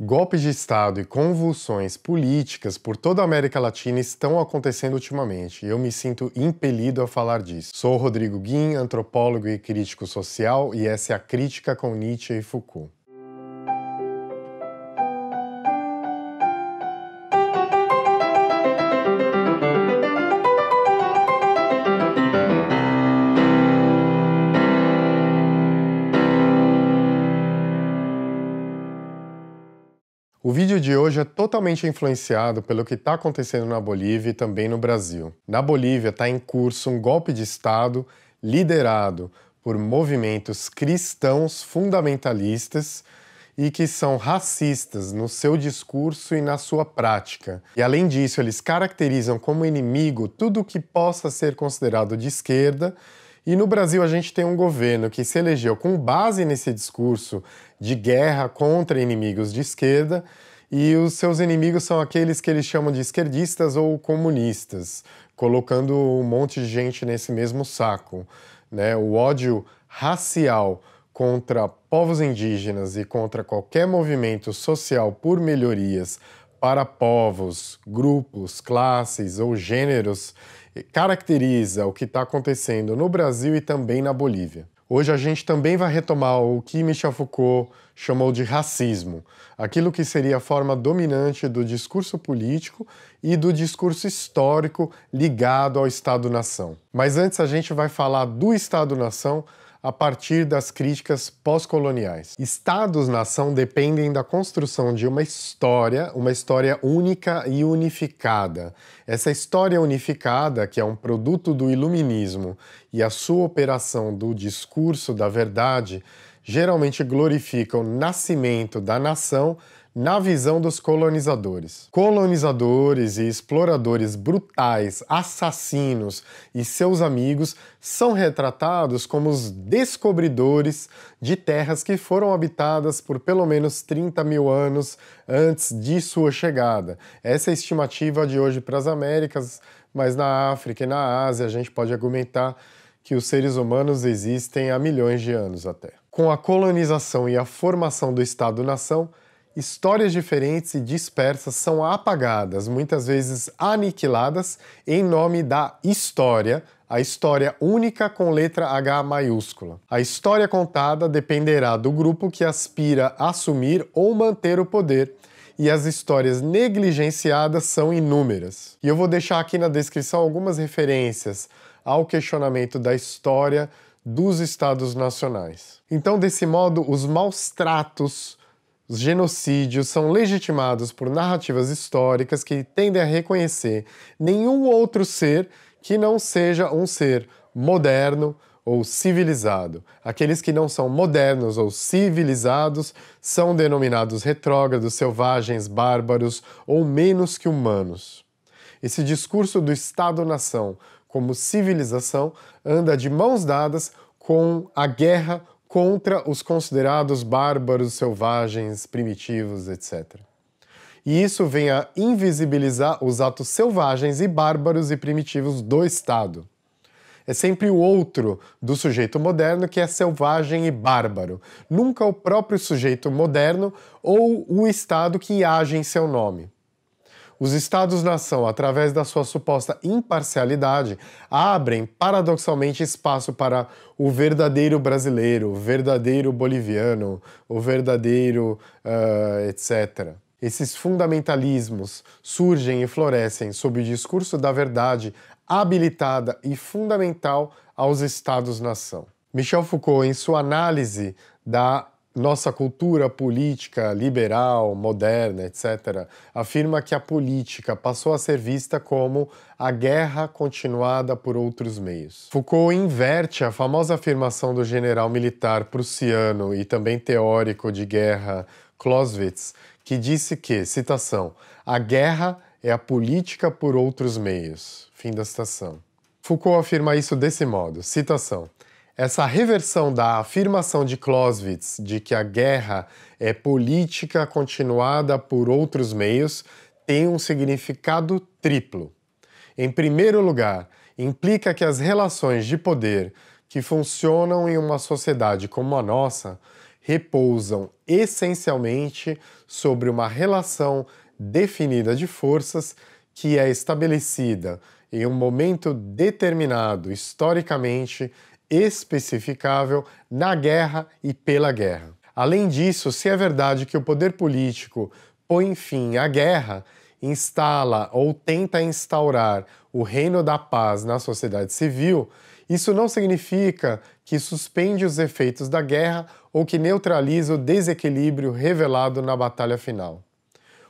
Golpes de Estado e convulsões políticas por toda a América Latina estão acontecendo ultimamente e eu me sinto impelido a falar disso. Sou Rodrigo Guim, antropólogo e crítico social, e essa é a Crítica com Nietzsche e Foucault. O vídeo de hoje é totalmente influenciado pelo que está acontecendo na Bolívia e também no Brasil. Na Bolívia está em curso um golpe de Estado liderado por movimentos cristãos fundamentalistas e que são racistas no seu discurso e na sua prática. E além disso, eles caracterizam como inimigo tudo o que possa ser considerado de esquerda. E no Brasil a gente tem um governo que se elegeu com base nesse discurso de guerra contra inimigos de esquerda, e os seus inimigos são aqueles que eles chamam de esquerdistas ou comunistas, colocando um monte de gente nesse mesmo saco. Né? O ódio racial contra povos indígenas e contra qualquer movimento social por melhorias para povos, grupos, classes ou gêneros caracteriza o que está acontecendo no Brasil e também na Bolívia. Hoje a gente também vai retomar o que Michel Foucault chamou de racismo, aquilo que seria a forma dominante do discurso político e do discurso histórico ligado ao Estado-nação. Mas antes a gente vai falar do Estado-nação a partir das críticas pós-coloniais. Estados-nação dependem da construção de uma história, uma história única e unificada. Essa história unificada, que é um produto do iluminismo e a sua operação do discurso da verdade, geralmente glorifica o nascimento da nação na visão dos colonizadores. Colonizadores e exploradores brutais, assassinos e seus amigos são retratados como os descobridores de terras que foram habitadas por pelo menos 30 mil anos antes de sua chegada. Essa é a estimativa de hoje para as Américas, mas na África e na Ásia a gente pode argumentar que os seres humanos existem há milhões de anos até. Com a colonização e a formação do Estado-nação, Histórias diferentes e dispersas são apagadas, muitas vezes aniquiladas, em nome da história, a história única com letra H maiúscula. A história contada dependerá do grupo que aspira assumir ou manter o poder e as histórias negligenciadas são inúmeras. E eu vou deixar aqui na descrição algumas referências ao questionamento da história dos estados nacionais. Então, desse modo, os maus tratos os genocídios são legitimados por narrativas históricas que tendem a reconhecer nenhum outro ser que não seja um ser moderno ou civilizado. Aqueles que não são modernos ou civilizados são denominados retrógrados, selvagens, bárbaros ou menos que humanos. Esse discurso do Estado-nação como civilização anda de mãos dadas com a guerra contra os considerados bárbaros, selvagens, primitivos, etc. E isso vem a invisibilizar os atos selvagens e bárbaros e primitivos do Estado. É sempre o outro do sujeito moderno que é selvagem e bárbaro, nunca o próprio sujeito moderno ou o Estado que age em seu nome. Os Estados-nação, através da sua suposta imparcialidade, abrem paradoxalmente espaço para o verdadeiro brasileiro, o verdadeiro boliviano, o verdadeiro uh, eh, etc. Esses fundamentalismos surgem e florescem sob o discurso da verdade habilitada e fundamental aos Estados-nação. Michel Foucault, em sua análise da nossa cultura política liberal, moderna, etc., afirma que a política passou a ser vista como a guerra continuada por outros meios. Foucault inverte a famosa afirmação do general militar prussiano e também teórico de guerra Clausewitz, que disse que, citação, a guerra é a política por outros meios. Fim da citação. Foucault afirma isso desse modo, citação. Essa reversão da afirmação de Clausewitz de que a guerra é política continuada por outros meios tem um significado triplo. Em primeiro lugar, implica que as relações de poder que funcionam em uma sociedade como a nossa repousam essencialmente sobre uma relação definida de forças que é estabelecida em um momento determinado historicamente especificável na guerra e pela guerra. Além disso, se é verdade que o poder político põe fim à guerra, instala ou tenta instaurar o reino da paz na sociedade civil, isso não significa que suspende os efeitos da guerra ou que neutraliza o desequilíbrio revelado na batalha final.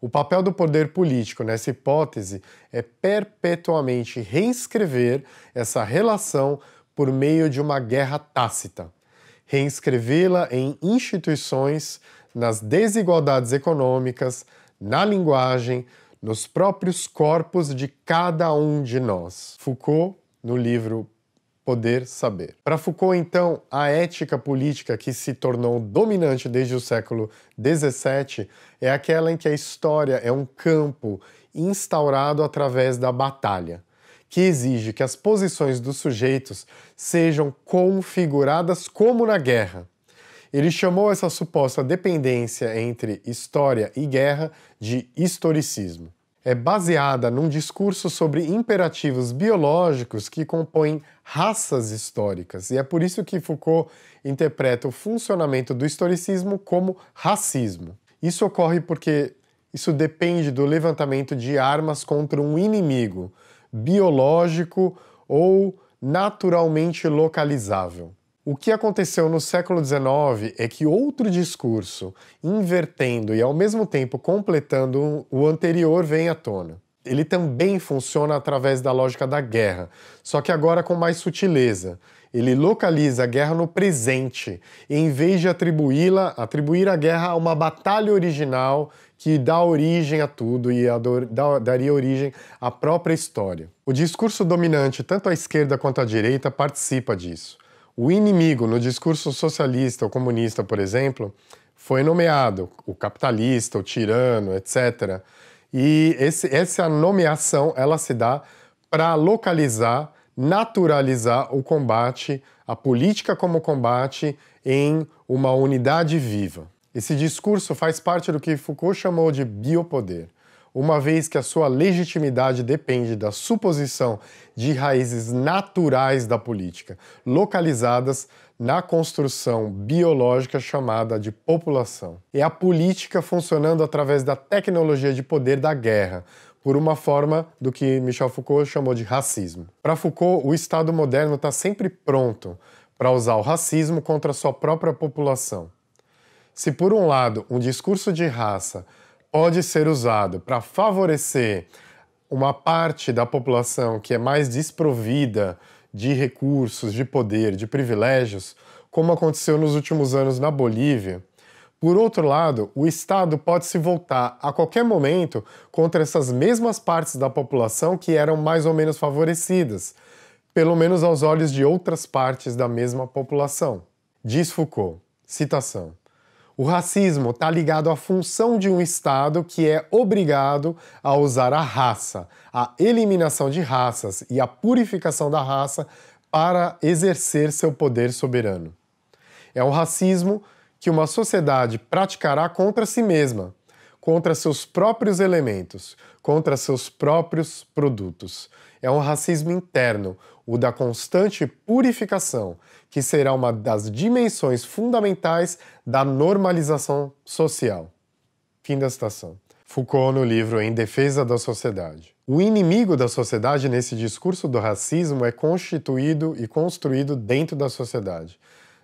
O papel do poder político nessa hipótese é perpetuamente reescrever essa relação por meio de uma guerra tácita, reinscrevê-la em instituições, nas desigualdades econômicas, na linguagem, nos próprios corpos de cada um de nós. Foucault, no livro Poder Saber. Para Foucault, então, a ética política que se tornou dominante desde o século XVII é aquela em que a história é um campo instaurado através da batalha que exige que as posições dos sujeitos sejam configuradas como na guerra. Ele chamou essa suposta dependência entre história e guerra de historicismo. É baseada num discurso sobre imperativos biológicos que compõem raças históricas, e é por isso que Foucault interpreta o funcionamento do historicismo como racismo. Isso ocorre porque isso depende do levantamento de armas contra um inimigo, biológico ou naturalmente localizável. O que aconteceu no século XIX é que outro discurso, invertendo e ao mesmo tempo completando o anterior, vem à tona. Ele também funciona através da lógica da guerra, só que agora com mais sutileza. Ele localiza a guerra no presente, em vez de atribuí-la, atribuir a guerra a uma batalha original que dá origem a tudo e dá, daria origem à própria história. O discurso dominante, tanto à esquerda quanto à direita, participa disso. O inimigo no discurso socialista ou comunista, por exemplo, foi nomeado o capitalista, o tirano, etc. E esse, essa nomeação ela se dá para localizar, naturalizar o combate, a política como combate em uma unidade viva. Esse discurso faz parte do que Foucault chamou de biopoder, uma vez que a sua legitimidade depende da suposição de raízes naturais da política, localizadas na construção biológica chamada de população. É a política funcionando através da tecnologia de poder da guerra, por uma forma do que Michel Foucault chamou de racismo. Para Foucault, o Estado moderno está sempre pronto para usar o racismo contra a sua própria população. Se, por um lado, um discurso de raça pode ser usado para favorecer uma parte da população que é mais desprovida de recursos, de poder, de privilégios, como aconteceu nos últimos anos na Bolívia, por outro lado, o Estado pode se voltar a qualquer momento contra essas mesmas partes da população que eram mais ou menos favorecidas, pelo menos aos olhos de outras partes da mesma população. Diz Foucault. Citação. O racismo está ligado à função de um Estado que é obrigado a usar a raça, a eliminação de raças e a purificação da raça para exercer seu poder soberano. É um racismo que uma sociedade praticará contra si mesma, contra seus próprios elementos, contra seus próprios produtos. É um racismo interno, o da constante purificação, que será uma das dimensões fundamentais da normalização social. Fim da citação. Foucault no livro Em Defesa da Sociedade. O inimigo da sociedade nesse discurso do racismo é constituído e construído dentro da sociedade.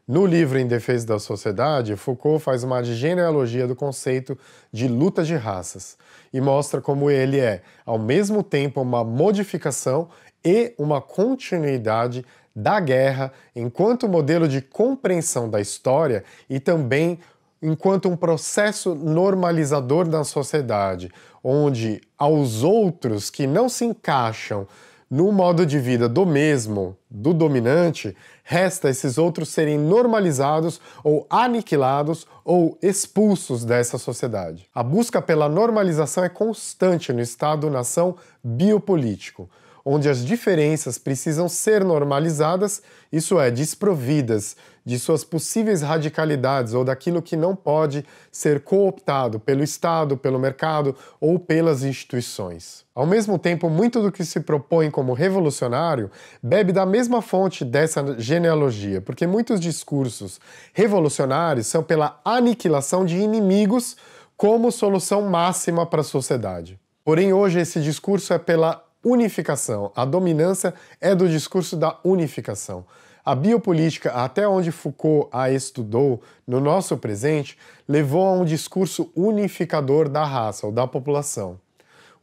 No livro Em Defesa da Sociedade, Foucault faz uma genealogia do conceito de luta de raças e mostra como ele é, ao mesmo tempo, uma modificação e uma continuidade da guerra enquanto modelo de compreensão da história e também enquanto um processo normalizador da sociedade, onde aos outros que não se encaixam no modo de vida do mesmo, do dominante, resta esses outros serem normalizados ou aniquilados ou expulsos dessa sociedade. A busca pela normalização é constante no Estado-nação biopolítico, onde as diferenças precisam ser normalizadas, isso é, desprovidas de suas possíveis radicalidades ou daquilo que não pode ser cooptado pelo Estado, pelo mercado ou pelas instituições. Ao mesmo tempo, muito do que se propõe como revolucionário bebe da mesma fonte dessa genealogia, porque muitos discursos revolucionários são pela aniquilação de inimigos como solução máxima para a sociedade. Porém, hoje esse discurso é pela unificação, a dominância é do discurso da unificação. A biopolítica, até onde Foucault a estudou, no nosso presente, levou a um discurso unificador da raça ou da população.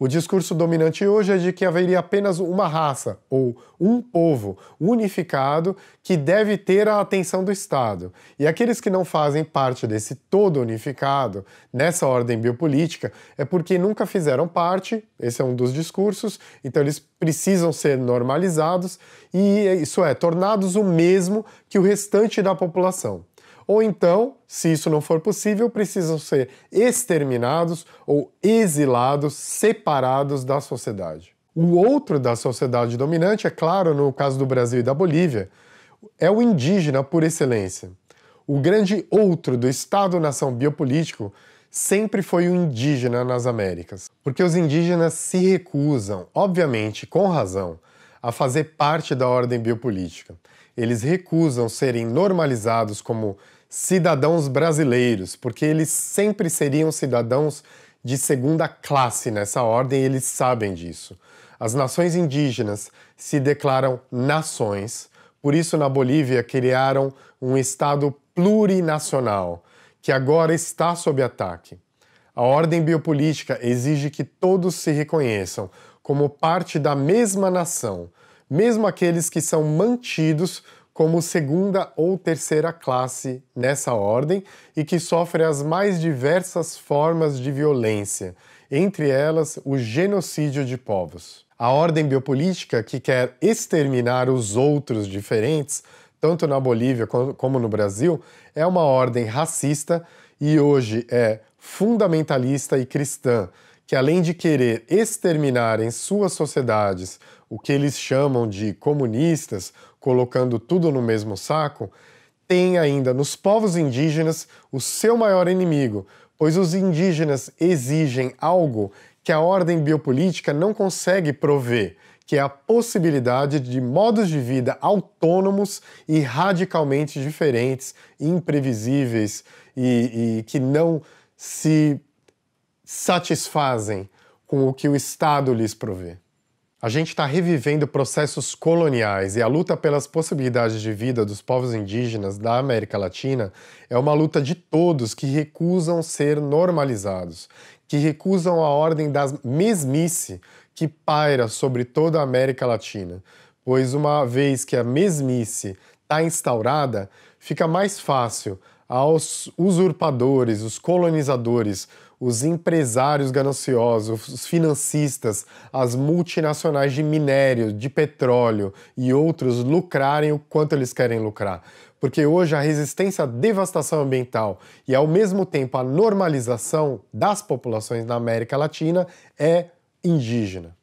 O discurso dominante hoje é de que haveria apenas uma raça, ou um povo, unificado, que deve ter a atenção do Estado. E aqueles que não fazem parte desse todo unificado, nessa ordem biopolítica, é porque nunca fizeram parte, esse é um dos discursos, então eles precisam ser normalizados, e isso é, tornados o mesmo que o restante da população ou então, se isso não for possível, precisam ser exterminados ou exilados, separados da sociedade. O outro da sociedade dominante, é claro, no caso do Brasil e da Bolívia, é o indígena por excelência. O grande outro do Estado-nação biopolítico sempre foi o indígena nas Américas, porque os indígenas se recusam, obviamente com razão, a fazer parte da ordem biopolítica. Eles recusam serem normalizados como cidadãos brasileiros, porque eles sempre seriam cidadãos de segunda classe nessa ordem, eles sabem disso. As nações indígenas se declaram nações, por isso, na Bolívia, criaram um Estado plurinacional, que agora está sob ataque. A ordem biopolítica exige que todos se reconheçam como parte da mesma nação, mesmo aqueles que são mantidos como segunda ou terceira classe nessa ordem e que sofre as mais diversas formas de violência, entre elas o genocídio de povos. A ordem biopolítica, que quer exterminar os outros diferentes, tanto na Bolívia como no Brasil, é uma ordem racista e hoje é fundamentalista e cristã, que, além de querer exterminar em suas sociedades o que eles chamam de comunistas, colocando tudo no mesmo saco, tem ainda nos povos indígenas o seu maior inimigo, pois os indígenas exigem algo que a ordem biopolítica não consegue prover, que é a possibilidade de modos de vida autônomos e radicalmente diferentes, imprevisíveis e, e que não se satisfazem com o que o Estado lhes provê. A gente está revivendo processos coloniais e a luta pelas possibilidades de vida dos povos indígenas da América Latina é uma luta de todos que recusam ser normalizados, que recusam a ordem da mesmice que paira sobre toda a América Latina, pois uma vez que a mesmice está instaurada, fica mais fácil aos usurpadores, os colonizadores, os empresários gananciosos, os financistas, as multinacionais de minério, de petróleo e outros lucrarem o quanto eles querem lucrar. Porque hoje a resistência à devastação ambiental e ao mesmo tempo a normalização das populações na América Latina é indígena.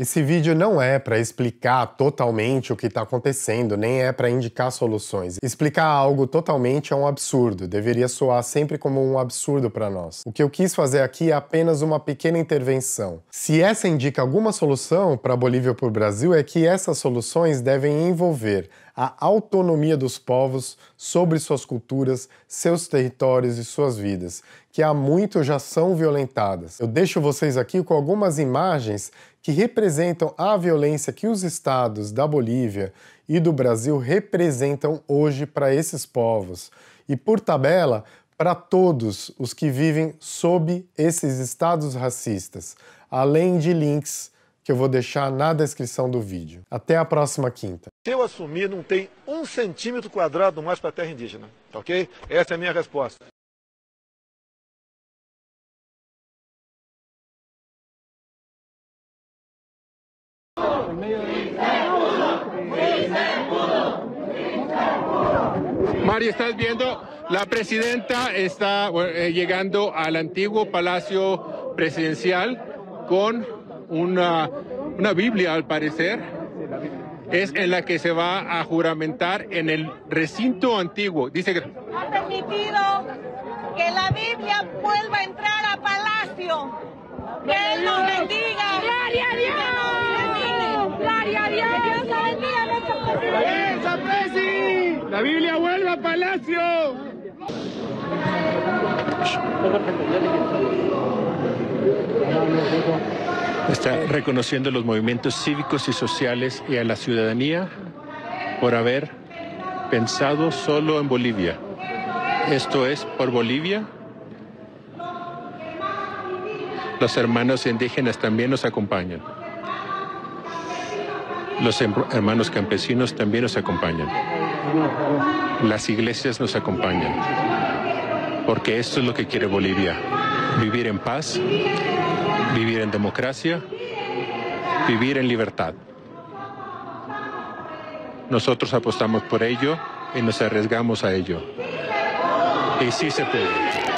Esse vídeo não é para explicar totalmente o que está acontecendo, nem é para indicar soluções. Explicar algo totalmente é um absurdo, deveria soar sempre como um absurdo para nós. O que eu quis fazer aqui é apenas uma pequena intervenção. Se essa indica alguma solução para Bolívia Bolívia para o Brasil, é que essas soluções devem envolver a autonomia dos povos sobre suas culturas, seus territórios e suas vidas, que há muito já são violentadas. Eu deixo vocês aqui com algumas imagens que representam a violência que os estados da Bolívia e do Brasil representam hoje para esses povos. E por tabela, para todos os que vivem sob esses estados racistas, além de links que eu vou deixar na descrição do vídeo. Até a próxima quinta. Se eu assumir, não tem um centímetro quadrado mais para a terra indígena, tá ok? Essa é a minha resposta. y estás viendo, la presidenta está eh, llegando al antiguo Palacio Presidencial con una, una Biblia, al parecer. Es en la que se va a juramentar en el recinto antiguo. Dice que... Ha permitido que la Biblia vuelva a entrar a Palacio. Que Él nos bendiga. ¡Gloria a Dios! ¡Gloria a Dios! bendiga! ¡Esa Dios! La Biblia vuelve a Palacio. Está reconociendo los movimientos cívicos y sociales y a la ciudadanía por haber pensado solo en Bolivia. Esto es por Bolivia. Los hermanos indígenas también nos acompañan. Los hermanos campesinos también nos acompañan. Las iglesias nos acompañan, porque esto es lo que quiere Bolivia, vivir en paz, vivir en democracia, vivir en libertad. Nosotros apostamos por ello y nos arriesgamos a ello. Y sí se puede.